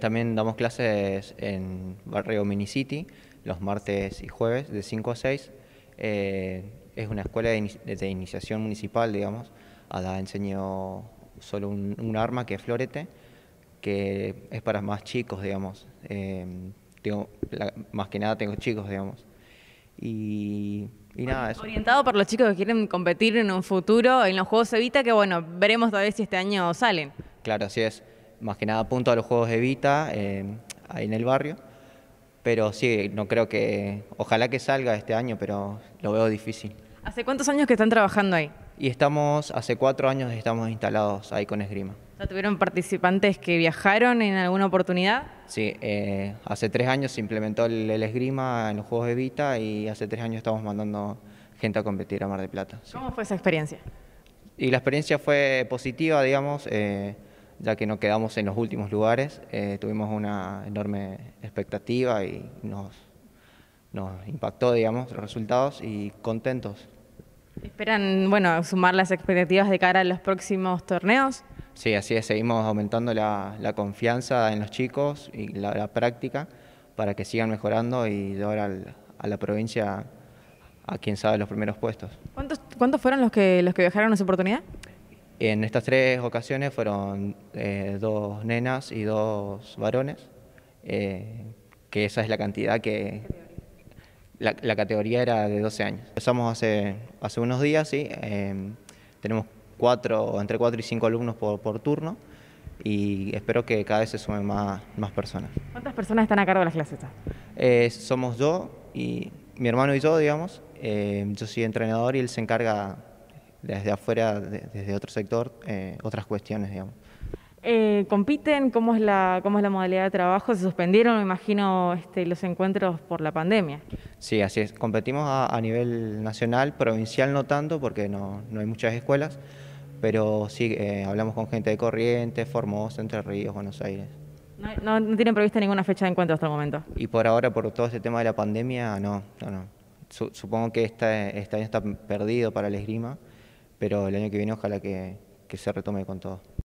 También damos clases en Barrio City, los martes y jueves de 5 a 6. Eh, es una escuela de, iniciación municipal, digamos. Ada enseñó solo un, arma que es florete, que es para más chicos, digamos. Eh, tengo, más que nada tengo chicos, digamos. Y, nada, Orientado para los chicos que quieren competir en un futuro en los Juegos Evita, que bueno, veremos todavía si este año salen. Claro, así es más que nada apunto a los juegos de Vita eh, ahí en el barrio. Pero sí, no creo que. Ojalá que salga este año, pero lo veo difícil. ¿Hace cuántos años que están trabajando ahí? Y estamos, hace cuatro años estamos instalados ahí con Esgrima. ¿Tuvieron participantes que viajaron en alguna oportunidad? Sí, eh, hace tres años se implementó el, Esgrima en los Juegos de Vita y hace tres años estamos mandando gente a competir a Mar de Plata. ¿Cómo fue esa experiencia? Y la experiencia fue positiva, digamos. Eh, ya que no quedamos en los últimos lugares, eh, tuvimos una enorme expectativa y nos, nos impactó, digamos, los resultados y contentos. ¿Esperan, bueno, sumar las expectativas de cara a los próximos torneos? Sí, así es, seguimos aumentando la, confianza en los chicos y la, práctica para que sigan mejorando y llevar a la provincia a quien sabe los primeros puestos. ¿Cuántos, cuántos fueron los que, los que viajaron a esa oportunidad? En estas tres ocasiones fueron eh, dos nenas y dos varones, eh, que esa es la cantidad que... La, categoría era de 12 años. Empezamos hace, hace unos días, sí. Em, tenemos cuatro, entre 4 y 5 alumnos por, por, turno y espero que cada vez se sumen más, más personas. ¿Cuántas personas están a cargo de las clases? Eh, somos yo y mi hermano y yo, digamos. yo soy entrenador y él se encarga desde afuera, desde otro sector, eh, otras cuestiones, digamos. Eh, ¿Compiten? ¿Cómo es, la, ¿Cómo es la modalidad de trabajo? ¿Se suspendieron, me imagino, este, los encuentros por la pandemia? Sí, así es. Competimos a, nivel nacional, provincial no tanto, porque no, hay muchas escuelas, pero sí, eh, hablamos con gente de Corrientes, Formosa, Entre Ríos, Buenos Aires. No, tienen prevista ninguna fecha de encuentro hasta el momento. Y por ahora, por todo este tema de la pandemia, no, no, no. supongo que este, este año está perdido para el esgrima pero el año que viene ojalá que, se retome con todo.